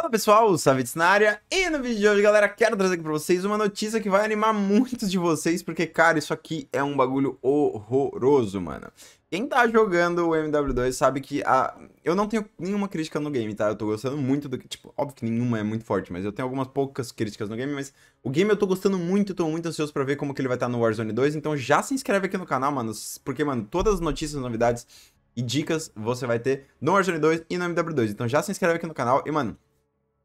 Fala pessoal, o Savitz na área e no vídeo de hoje, galera, quero trazer aqui pra vocês uma notícia que vai animar muitos de vocês, porque, cara, isso aqui é um bagulho horroroso, mano. Quem tá jogando o MW2 sabe que a... eu não tenho nenhuma crítica no game, tá? Eu tô gostando muito do que, tipo, óbvio que nenhuma é muito forte, mas eu tenho algumas poucas críticas no game, mas o game eu tô gostando muito, tô muito ansioso pra ver como que ele vai estar tá no Warzone 2, então já se inscreve aqui no canal, mano, porque, mano, todas as notícias, novidades e dicas você vai ter no Warzone 2 e no MW2, então já se inscreve aqui no canal e, mano...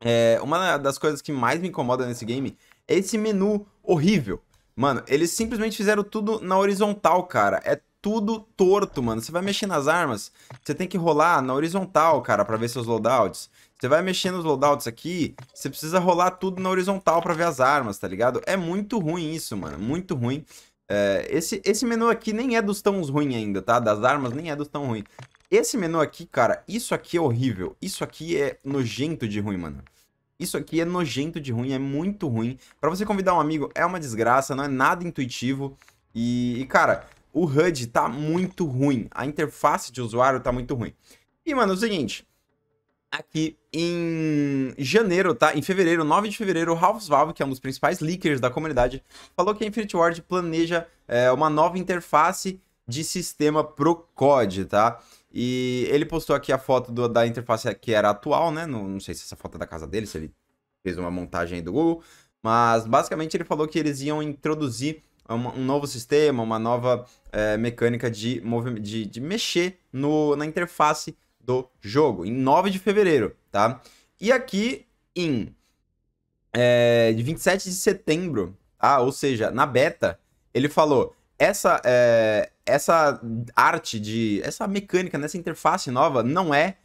É, uma das coisas que mais me incomoda nesse game é esse menu horrível. Mano, eles simplesmente fizeram tudo na horizontal, cara. É tudo torto, mano. Você vai mexer nas armas, você tem que rolar na horizontal, cara, pra ver seus loadouts. Você vai mexer nos loadouts aqui, você precisa rolar tudo na horizontal pra ver as armas, tá ligado? É muito ruim isso, mano. Muito ruim. É, esse, esse menu aqui nem é dos tão ruins ainda, tá? Das armas nem é dos tão ruins. Esse menu aqui, cara, isso aqui é horrível. Isso aqui é nojento de ruim, mano. Isso aqui é nojento de ruim, é muito ruim. Para você convidar um amigo é uma desgraça, não é nada intuitivo. E, e, cara, o HUD tá muito ruim. A interface de usuário tá muito ruim. E, mano, é o seguinte. Aqui em janeiro, tá? Em fevereiro, 9 de fevereiro, o Ralph Valve, que é um dos principais leakers da comunidade, falou que a Infinity Ward planeja é, uma nova interface de sistema pro COD, tá? E ele postou aqui a foto do, da interface que era atual, né? Não, não sei se essa foto é da casa dele, se ele fez uma montagem aí do Google. Mas basicamente ele falou que eles iam introduzir um, um novo sistema, uma nova é, mecânica de, de, de mexer no, na interface do jogo, em 9 de fevereiro, tá? E aqui em é, 27 de setembro, tá? ou seja, na beta, ele falou: essa, é, essa arte de. essa mecânica nessa né, interface nova não é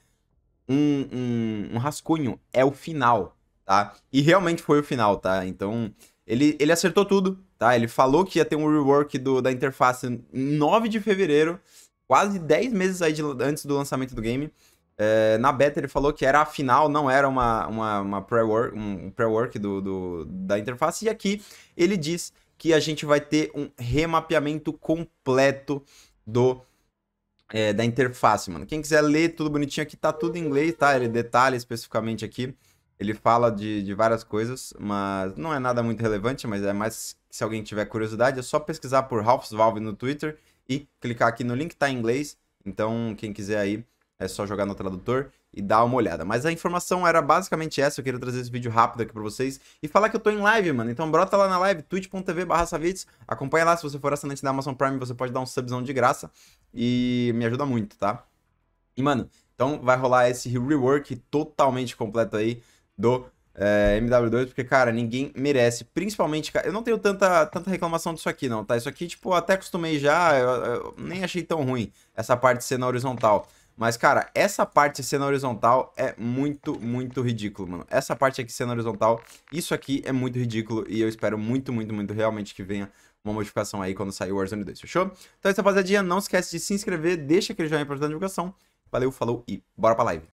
um, um, um, rascunho, é o final, tá? E realmente foi o final, tá? Então, ele, ele acertou tudo, tá? Ele falou que ia ter um rework do, da interface 9 de fevereiro, quase 10 meses aí de, antes do lançamento do game. É, na beta ele falou que era a final, não era uma, uma, uma pré-work um pré do, do, da interface. E aqui ele diz que a gente vai ter um remapeamento completo do é, da interface, mano. Quem quiser ler tudo bonitinho aqui, tá tudo em inglês, tá? Ele detalha especificamente aqui. Ele fala de, de várias coisas, mas não é nada muito relevante, mas é mais se alguém tiver curiosidade, é só pesquisar por Ralph's Valve no Twitter e clicar aqui no link, tá em inglês. Então, quem quiser aí é só jogar no tradutor e dar uma olhada. Mas a informação era basicamente essa. Eu queria trazer esse vídeo rápido aqui pra vocês e falar que eu tô em live, mano. Então brota lá na live, twitch.tv barra Acompanha lá. Se você for assinante da Amazon Prime, você pode dar um subzão de graça. E me ajuda muito, tá? E, mano, então vai rolar esse rework totalmente completo aí do é, eh, MW2, porque, cara, ninguém merece. Principalmente, cara, eu não tenho tanta, tanta reclamação disso aqui, não, tá? Isso aqui, tipo, até acostumei já, eu, eu nem achei tão ruim essa parte de ser na horizontal. Mas, cara, essa parte sendo cena horizontal é muito, muito ridículo, mano. Essa parte aqui, cena horizontal, isso aqui é muito ridículo e eu espero muito, muito, muito realmente que venha uma modificação aí quando sair o Warzone 2, fechou? Então, essa é rapaziadinha, não esquece de se inscrever, deixa aquele joinha pra ajudar a divulgação. Valeu, falou e bora pra live.